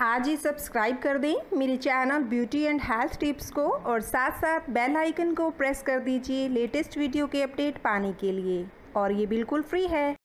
आज ही सब्सक्राइब कर दें मेरे channel beauty and health tips को और साथ साथ बेल आइकन को प्रेस कर दीजिए लेटेस्ट वीडियो के अपडेट पाने के लिए और ये बिल्कुल फ्री है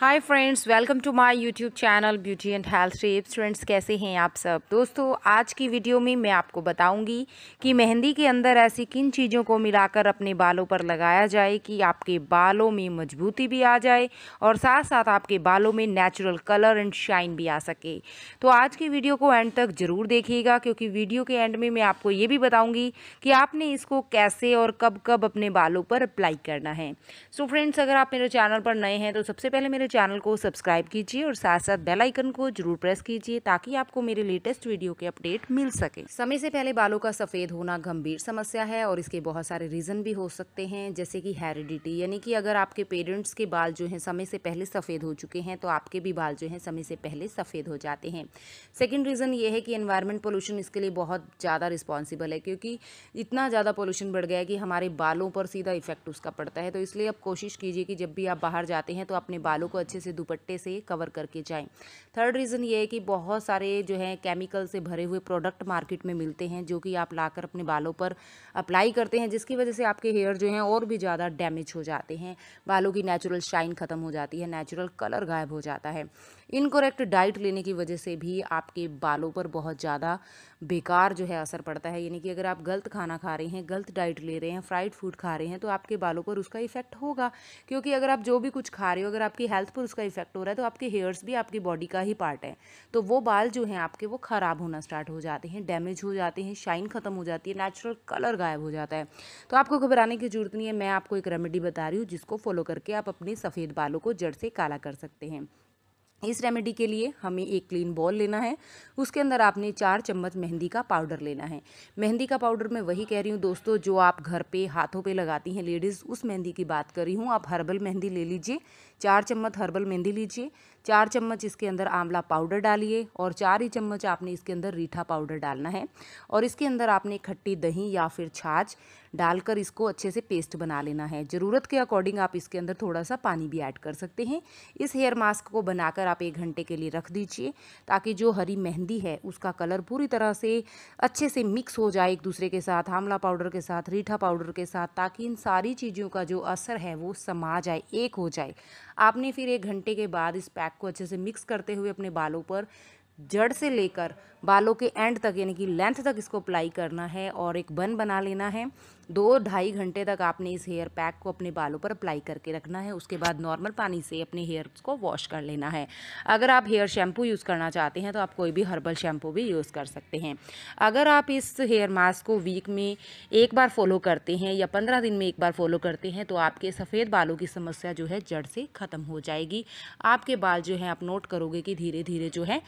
hi friends welcome to my YouTube channel beauty and health tips friends कैसे हैं आप सब दोस्तों आज की वीडियो में मैं आपको बताऊंगी कि मेहंदी के अंदर ऐसी किन चीज़ों को मिलाकर अपने बालों पर लगाया जाए कि आपके बालों में मजबूती भी आ जाए और साथ साथ आपके बालों में नेचुरल कलर एंड शाइन भी आ सके तो आज की वीडियो को एंड तक ज़रूर देखिएगा क्योंकि वीडियो के एंड में मैं आपको ये भी बताऊँगी कि आपने इसको कैसे और कब कब अपने बालों पर अप्लाई करना है सो so फ्रेंड्स अगर आप मेरे चैनल पर नए हैं तो सबसे पहले मेरे चैनल को सब्सक्राइब कीजिए और साथ साथ बेल आइकन को जरूर प्रेस कीजिए ताकि आपको मेरे लेटेस्ट वीडियो के अपडेट मिल सके समय से पहले बालों का सफ़ेद होना गंभीर समस्या है और इसके बहुत सारे रीज़न भी हो सकते हैं जैसे कि हेरिडिटी यानी कि अगर आपके पेरेंट्स के बाल जो हैं समय से पहले सफ़ेद हो चुके हैं तो आपके भी बाल जो हैं समय से पहले सफ़ेद हो जाते हैं सेकेंड रीज़न ये है कि इन्वायरमेंट पोल्यूशन इसके लिए बहुत ज़्यादा रिस्पॉन्सिबल है क्योंकि इतना ज़्यादा पोल्यूशन बढ़ गया है कि हमारे बालों पर सीधा इफेक्ट उसका पड़ता है तो इसलिए आप कोशिश कीजिए कि जब भी आप बाहर जाते हैं तो अपने बालों को अच्छे से दुपट्टे से कवर करके जाएं थर्ड रीज़न ये है कि बहुत सारे जो है केमिकल से भरे हुए प्रोडक्ट मार्केट में मिलते हैं जो कि आप लाकर अपने बालों पर अप्लाई करते हैं जिसकी वजह से आपके हेयर जो हैं और भी ज़्यादा डैमेज हो जाते हैं बालों की नेचुरल शाइन ख़त्म हो जाती है नेचुरल कलर गायब हो जाता है इनकोरेक्ट डाइट लेने की वजह से भी आपके बालों पर बहुत ज़्यादा बेकार जो है असर पड़ता है यानी कि अगर आप गलत खाना खा रहे हैं गलत डाइट ले रहे हैं फ्राइड फूड खा रहे हैं तो आपके बालों पर उसका इफेक्ट होगा क्योंकि अगर आप जो भी कुछ खा रहे हो अगर आपकी हेल्थ बाल्स पर उसका इफेक्ट हो रहा है तो आपके हेयर्स भी आपकी बॉडी का ही पार्ट है तो वो बाल जो हैं आपके वो ख़राब होना स्टार्ट हो जाते हैं डैमेज हो जाते हैं शाइन ख़त्म हो जाती है नेचुरल कलर गायब हो जाता है तो आपको घबराने की ज़रूरत नहीं है मैं आपको एक रेमेडी बता रही हूँ जिसको फॉलो करके आप अपने सफ़ेद बालों को जड़ से काला कर सकते हैं इस रेमेडी के लिए हमें एक क्लीन बॉल लेना है उसके अंदर आपने चार चम्मच मेहंदी का पाउडर लेना है मेहंदी का पाउडर मैं वही कह रही हूँ दोस्तों जो आप घर पे हाथों पे लगाती हैं लेडीज़ उस मेहंदी की बात कर रही हूँ आप हर्बल मेहंदी ले लीजिए चार चम्मच हर्बल मेहंदी लीजिए चार चम्मच इसके अंदर आंवला पाउडर डालिए और चार ही चम्मच आपने इसके अंदर रीठा पाउडर डालना है और इसके अंदर आपने खट्टी दही या फिर छाछ डालकर इसको अच्छे से पेस्ट बना लेना है ज़रूरत के अकॉर्डिंग आप इसके अंदर थोड़ा सा पानी भी ऐड कर सकते हैं इस हेयर मास्क को बनाकर आप एक घंटे के लिए रख दीजिए ताकि जो हरी मेहंदी है उसका कलर पूरी तरह से अच्छे से मिक्स हो जाए एक दूसरे के साथ आंवला पाउडर के साथ रीठा पाउडर के साथ ताकि इन सारी चीज़ों का जो असर है वो समा जाए एक हो जाए आपने फिर एक घंटे के बाद इस पैक ब्लैक को अच्छे से मिक्स करते हुए अपने बालों पर जड़ से लेकर बालों के एंड तक यानी कि लेंथ तक इसको अप्लाई करना है और एक बन बना लेना है दो ढाई घंटे तक आपने इस हेयर पैक को अपने बालों पर अप्लाई करके रखना है उसके बाद नॉर्मल पानी से अपने हेयर को वॉश कर लेना है अगर आप हेयर शैम्पू यूज़ करना चाहते हैं तो आप कोई भी हर्बल शैम्पू भी यूज़ कर सकते हैं अगर आप इस हेयर मास्क को वीक में एक बार फॉलो करते हैं या पंद्रह दिन में एक बार फॉलो करते हैं तो आपके सफ़ेद बालों की समस्या जो है जड़ से ख़त्म हो जाएगी आपके बाल जो है आप नोट करोगे कि धीरे धीरे जो है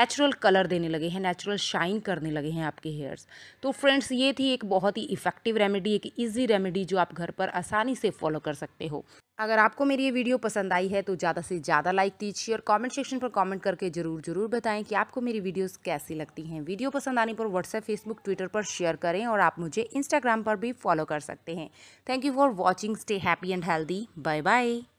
नेचुरल कलर देने लगे हैं नेचुरल शाइन करने लगे हैं आपके हेयर्स तो फ्रेंड्स ये थी एक बहुत ही इफ़ेक्टिव रेमेडी ये एक ईजी रेमेडी जो आप घर पर आसानी से फॉलो कर सकते हो अगर आपको मेरी ये वीडियो पसंद आई है तो ज़्यादा से ज़्यादा लाइक दीजिए और कमेंट सेक्शन पर कमेंट करके ज़रूर ज़रूर बताएं कि आपको मेरी वीडियोस कैसी लगती हैं वीडियो पसंद आने पर व्हाट्सएप फेसबुक ट्विटर पर शेयर करें और आप मुझे इंस्टाग्राम पर भी फॉलो कर सकते हैं thank you for watching stay happy and healthy bye bye